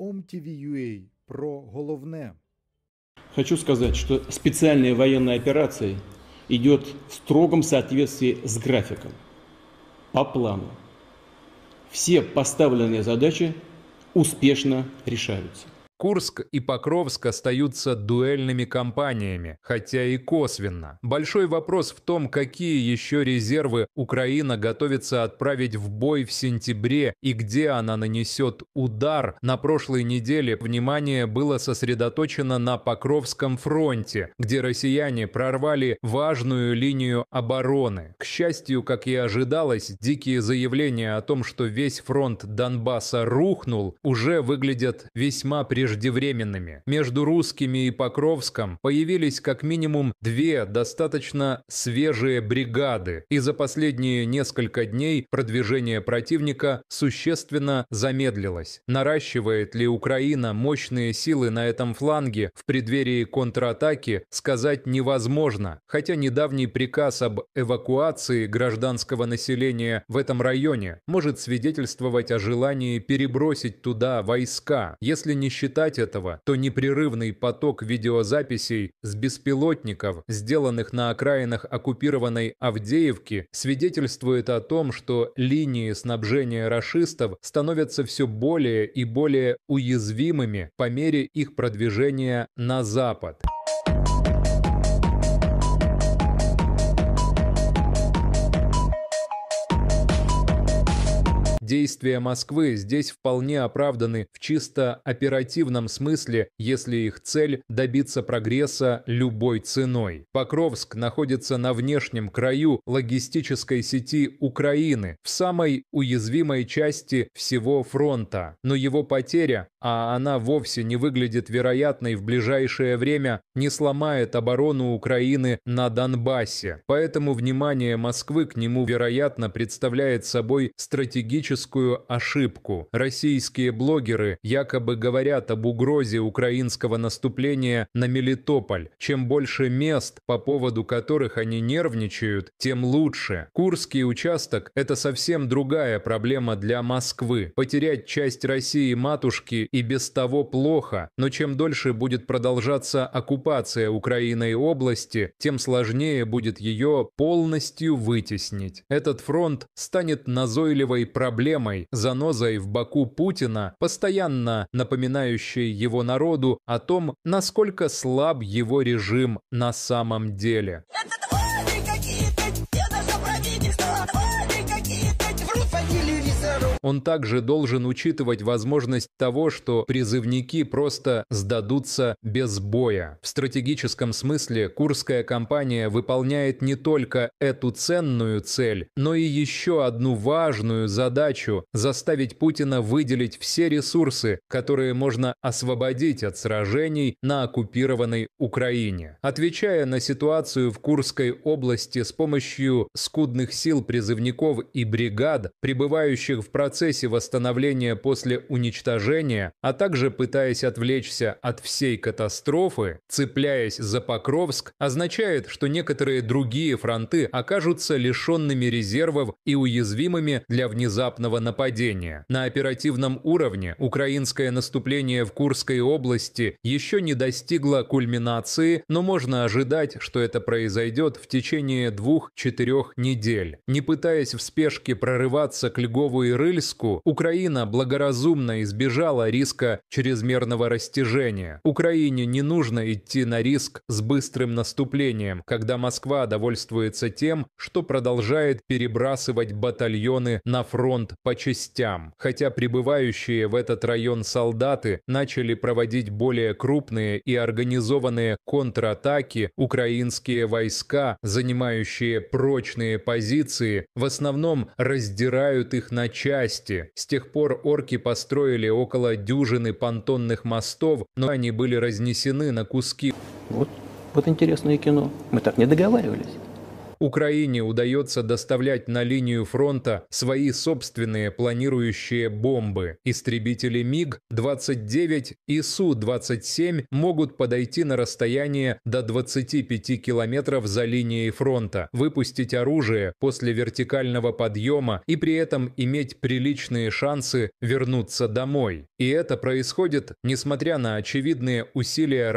OMTV.ua про головне. Хочу сказать, что специальная военная операция идет в строгом соответствии с графиком, по плану. Все поставленные задачи успешно решаются. Курск и Покровск остаются дуэльными компаниями, хотя и косвенно. Большой вопрос в том, какие еще резервы Украина готовится отправить в бой в сентябре и где она нанесет удар. На прошлой неделе внимание было сосредоточено на Покровском фронте, где россияне прорвали важную линию обороны. К счастью, как и ожидалось, дикие заявления о том, что весь фронт Донбасса рухнул, уже выглядят весьма преждевременно преждевременными. Между русскими и Покровском появились как минимум две достаточно свежие бригады, и за последние несколько дней продвижение противника существенно замедлилось. Наращивает ли Украина мощные силы на этом фланге в преддверии контратаки, сказать невозможно, хотя недавний приказ об эвакуации гражданского населения в этом районе может свидетельствовать о желании перебросить туда войска, если не считать считать этого, то непрерывный поток видеозаписей с беспилотников, сделанных на окраинах оккупированной Авдеевки, свидетельствует о том, что линии снабжения расистов становятся все более и более уязвимыми по мере их продвижения на запад. Действия Москвы здесь вполне оправданы в чисто оперативном смысле, если их цель – добиться прогресса любой ценой. Покровск находится на внешнем краю логистической сети Украины, в самой уязвимой части всего фронта. Но его потеря, а она вовсе не выглядит вероятной в ближайшее время, не сломает оборону Украины на Донбассе. Поэтому внимание Москвы к нему, вероятно, представляет собой стратегическую политическую ошибку. Российские блогеры якобы говорят об угрозе украинского наступления на Мелитополь. Чем больше мест, по поводу которых они нервничают, тем лучше. Курский участок – это совсем другая проблема для Москвы. Потерять часть России матушки и без того плохо, но чем дольше будет продолжаться оккупация Украиной области, тем сложнее будет ее полностью вытеснить. Этот фронт станет назойливой проблемой проблемой, занозой в боку Путина, постоянно напоминающей его народу о том, насколько слаб его режим на самом деле. Это Он также должен учитывать возможность того, что призывники просто сдадутся без боя. В стратегическом смысле Курская компания выполняет не только эту ценную цель, но и еще одну важную задачу – заставить Путина выделить все ресурсы, которые можно освободить от сражений на оккупированной Украине. Отвечая на ситуацию в Курской области с помощью скудных сил призывников и бригад, прибывающих в процессе процессе восстановления после уничтожения, а также пытаясь отвлечься от всей катастрофы, цепляясь за Покровск, означает, что некоторые другие фронты окажутся лишенными резервов и уязвимыми для внезапного нападения. На оперативном уровне украинское наступление в Курской области еще не достигло кульминации, но можно ожидать, что это произойдет в течение двух-четырех недель. Не пытаясь в спешке прорываться к Льгову и Рыль, Норильску, Украина благоразумно избежала риска чрезмерного растяжения. Украине не нужно идти на риск с быстрым наступлением, когда Москва довольствуется тем, что продолжает перебрасывать батальоны на фронт по частям. Хотя прибывающие в этот район солдаты начали проводить более крупные и организованные контратаки, украинские войска, занимающие прочные позиции, в основном раздирают их на части части. С тех пор орки построили около дюжины понтонных мостов, но они были разнесены на куски. Вот, вот интересное кино. Мы так не договаривались. Украине удается доставлять на линию фронта свои собственные планирующие бомбы. Истребители МиГ-29 и Су-27 могут подойти на расстояние до 25 километров за линией фронта, выпустить оружие после вертикального подъема и при этом иметь приличные шансы вернуться домой. И это происходит, несмотря на очевидные усилия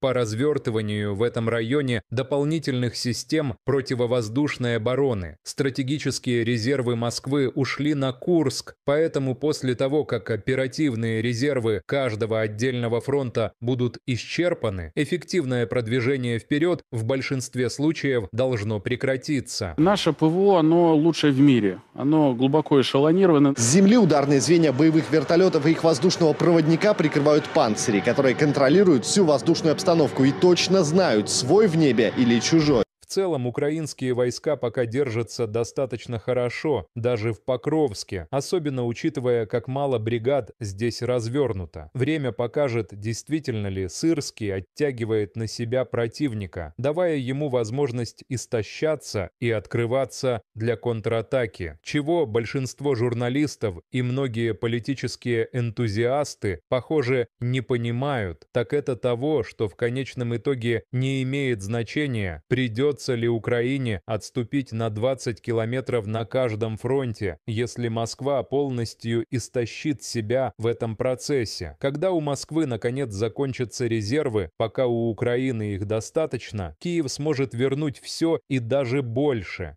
по развертыванию в этом районе дополнительных систем противовоздушной обороны. Стратегические резервы Москвы ушли на Курск, поэтому после того, как оперативные резервы каждого отдельного фронта будут исчерпаны, эффективное продвижение вперед в большинстве случаев должно прекратиться. Наше ПВО, оно лучшее в мире. Оно глубоко эшелонировано. С земли ударные звенья боевых вертолетов и их воздушного проводника прикрывают панцири, которые контролируют всю воздушную воздушную обстановку и точно знают, свой в небе или чужой целом украинские войска пока держатся достаточно хорошо, даже в Покровске, особенно учитывая, как мало бригад здесь развернуто. Время покажет, действительно ли Сырский оттягивает на себя противника, давая ему возможность истощаться и открываться для контратаки, чего большинство журналистов и многие политические энтузиасты, похоже, не понимают, так это того, что в конечном итоге не имеет значения, придется удастся ли Украине отступить на 20 километров на каждом фронте, если Москва полностью истощит себя в этом процессе. Когда у Москвы наконец закончатся резервы, пока у Украины их достаточно, Киев сможет вернуть все и даже больше.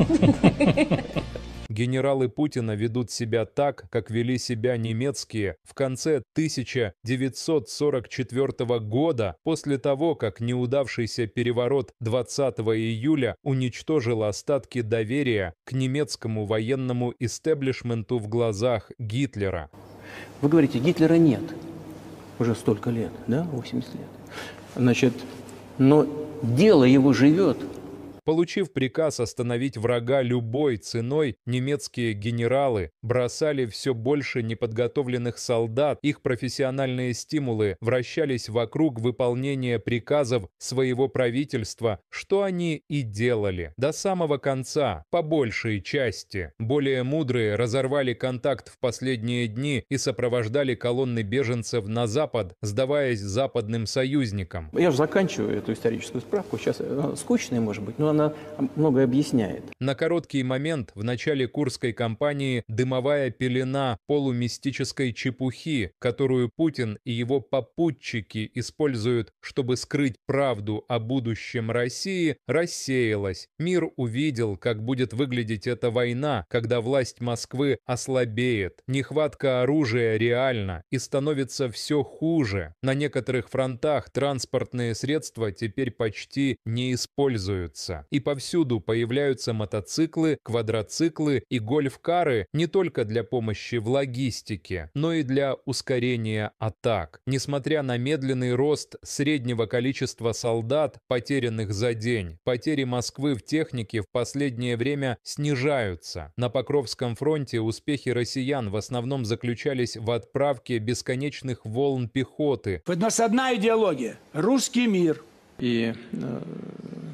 Ha ha ha ha генералы Путина ведут себя так, как вели себя немецкие в конце 1944 года, после того, как неудавшийся переворот 20 июля уничтожил остатки доверия к немецкому военному истеблишменту в глазах Гитлера. Вы говорите, Гитлера нет уже столько лет, да, 80 лет. Значит, но дело его живет – Получив приказ остановить врага любой ценой, немецкие генералы бросали все больше неподготовленных солдат, их профессиональные стимулы вращались вокруг выполнения приказов своего правительства, что они и делали. До самого конца, по большей части. Более мудрые разорвали контакт в последние дни и сопровождали колонны беженцев на запад, сдаваясь западным союзникам. Я же заканчиваю эту историческую справку. Сейчас э, скучная, может быть, но она многое объясняет. На короткий момент в начале курской кампании дымовая пелена полумистической чепухи, которую Путин и его попутчики используют, чтобы скрыть правду о будущем России, рассеялась. Мир увидел, как будет выглядеть эта война, когда власть Москвы ослабеет, нехватка оружия реальна и становится все хуже. На некоторых фронтах транспортные средства теперь почти не используются. И повсюду появляются мотоциклы, квадроциклы и гольф-кары не только для помощи в логистике, но и для ускорения атак. Несмотря на медленный рост среднего количества солдат, потерянных за день, потери Москвы в технике в последнее время снижаются. На Покровском фронте успехи россиян в основном заключались в отправке бесконечных волн пехоты. У нас одна идеология – русский мир – и э,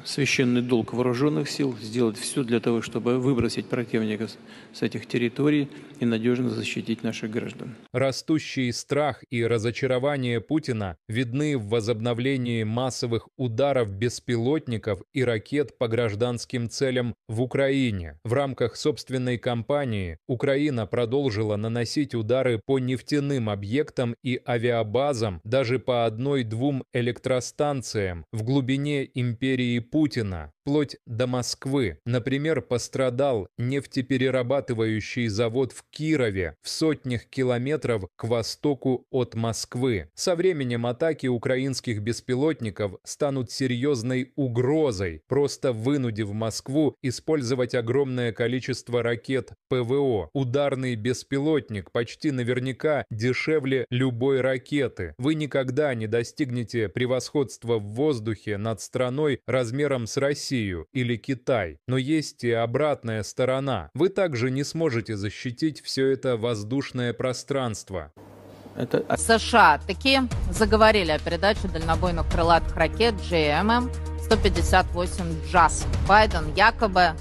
священный долг вооруженных сил сделать все для того, чтобы выбросить противника с этих территорий и надежно защитить наших граждан. Растущий страх и разочарование Путина видны в возобновлении массовых ударов беспилотников и ракет по гражданским целям в Украине. В рамках собственной кампании Украина продолжила наносить удары по нефтяным объектам и авиабазам, даже по одной-двум электростанциям в глубине империи Путина, вплоть до Москвы. Например, пострадал нефтеперерабатывающий завод в Кирове в сотнях километров к востоку от Москвы. Со временем атаки украинских беспилотников станут серьезной угрозой, просто вынудив Москву использовать огромное количество ракет ПВО. Ударный беспилотник почти наверняка дешевле любой ракеты. Вы никогда не достигнете превосходства в воздухе воздухе над страной размером с Россию или Китай. Но есть и обратная сторона. Вы также не сможете защитить все это воздушное пространство. Это... США таки заговорили о передаче дальнобойных крылатых ракет GMM 158 JAS. Байден якобы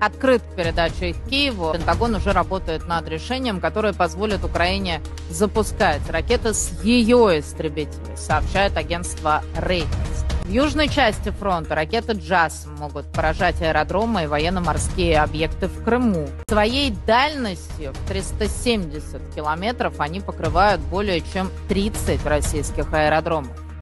открыт к передаче их Киеву. Пентагон уже работает над решением, которое позволит Украине запускать ракеты с ее истребителей, сообщает агентство Reuters. В южной части фронта ракеты «Джаз» могут поражать аэродромы и военно-морские объекты в Крыму. Своей дальностью в 370 километров они покрывают более чем 30 российских аэродромов.